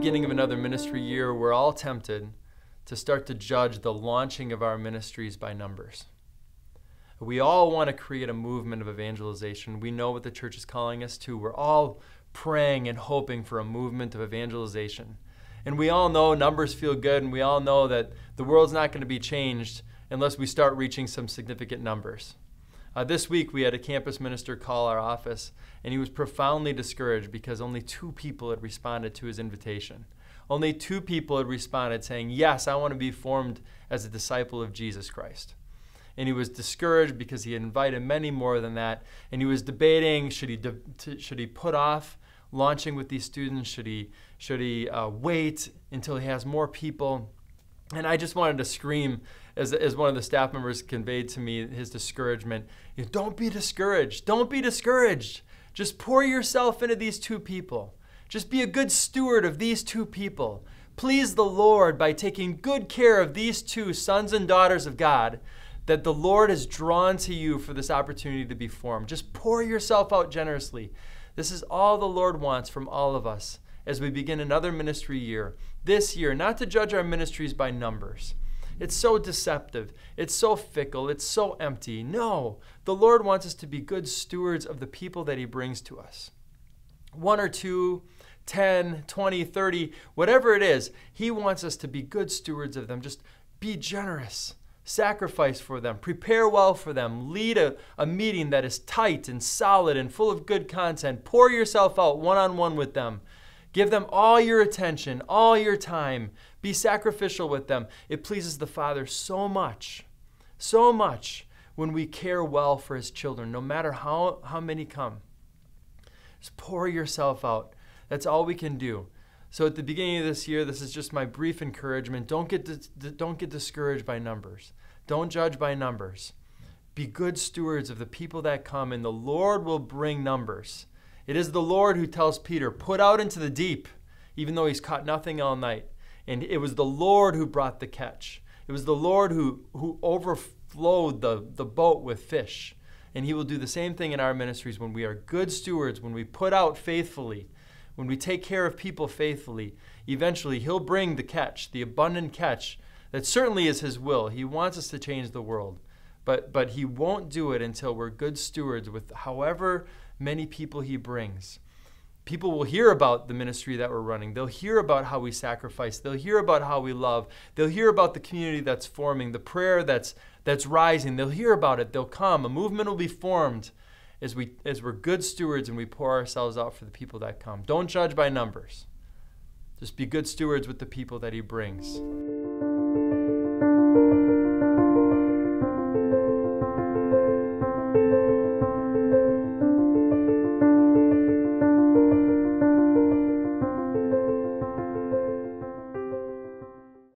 beginning of another ministry year, we're all tempted to start to judge the launching of our ministries by numbers. We all want to create a movement of evangelization. We know what the church is calling us to. We're all praying and hoping for a movement of evangelization. And we all know numbers feel good, and we all know that the world's not going to be changed unless we start reaching some significant numbers. Uh, this week, we had a campus minister call our office, and he was profoundly discouraged because only two people had responded to his invitation. Only two people had responded saying, Yes, I want to be formed as a disciple of Jesus Christ. And he was discouraged because he invited many more than that. And he was debating should he, de- should he put off launching with these students? Should he, should he uh, wait until he has more people? And I just wanted to scream as, as one of the staff members conveyed to me his discouragement. You know, don't be discouraged. Don't be discouraged. Just pour yourself into these two people. Just be a good steward of these two people. Please the Lord by taking good care of these two sons and daughters of God that the Lord is drawn to you for this opportunity to be formed. Just pour yourself out generously. This is all the Lord wants from all of us as we begin another ministry year, this year, not to judge our ministries by numbers. It's so deceptive. It's so fickle. It's so empty. No, the Lord wants us to be good stewards of the people that He brings to us. One or two, 10, 20, 30, whatever it is, He wants us to be good stewards of them. Just be generous, sacrifice for them, prepare well for them, lead a, a meeting that is tight and solid and full of good content, pour yourself out one on one with them Give them all your attention, all your time. Be sacrificial with them. It pleases the Father so much, so much when we care well for His children, no matter how, how many come. Just pour yourself out. That's all we can do. So at the beginning of this year, this is just my brief encouragement. Don't get, don't get discouraged by numbers. Don't judge by numbers. Be good stewards of the people that come, and the Lord will bring numbers. It is the Lord who tells Peter, Put out into the deep, even though he's caught nothing all night. And it was the Lord who brought the catch. It was the Lord who, who overflowed the, the boat with fish. And he will do the same thing in our ministries when we are good stewards, when we put out faithfully, when we take care of people faithfully. Eventually, he'll bring the catch, the abundant catch that certainly is his will. He wants us to change the world. But, but he won't do it until we're good stewards with however many people he brings. People will hear about the ministry that we're running. They'll hear about how we sacrifice. They'll hear about how we love. They'll hear about the community that's forming, the prayer that's, that's rising. They'll hear about it. They'll come. A movement will be formed as, we, as we're good stewards and we pour ourselves out for the people that come. Don't judge by numbers. Just be good stewards with the people that he brings.